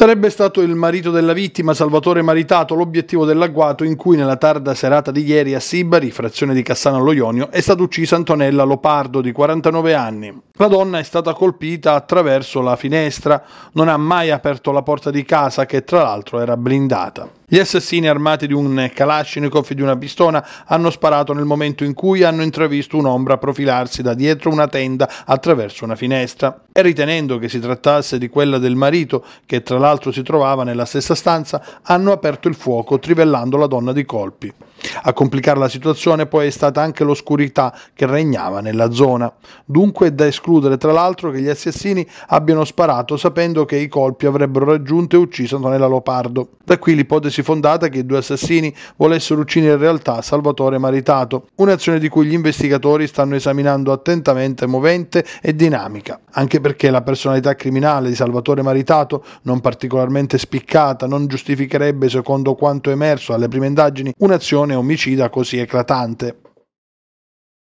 Sarebbe stato il marito della vittima, Salvatore Maritato, l'obiettivo dell'agguato in cui nella tarda serata di ieri a Sibari, frazione di Cassano allo Ionio, è stata uccisa Antonella Lopardo di 49 anni. La donna è stata colpita attraverso la finestra, non ha mai aperto la porta di casa che tra l'altro era blindata. Gli assassini armati di un Kalashnikov e di una pistola hanno sparato nel momento in cui hanno intravisto un'ombra profilarsi da dietro una tenda attraverso una finestra e ritenendo che si trattasse di quella del marito, che tra l'altro si trovava nella stessa stanza, hanno aperto il fuoco trivellando la donna di colpi. A complicare la situazione poi è stata anche l'oscurità che regnava nella zona. Dunque è da escludere tra l'altro che gli assassini abbiano sparato sapendo che i colpi avrebbero raggiunto e ucciso Antonella Lopardo. Da qui l'ipotesi fondata che i due assassini volessero uccidere in realtà Salvatore Maritato, un'azione di cui gli investigatori stanno esaminando attentamente movente e dinamica, anche perché la personalità criminale di Salvatore Maritato, non particolarmente spiccata, non giustificherebbe, secondo quanto emerso alle prime indagini, un'azione omicida così eclatante.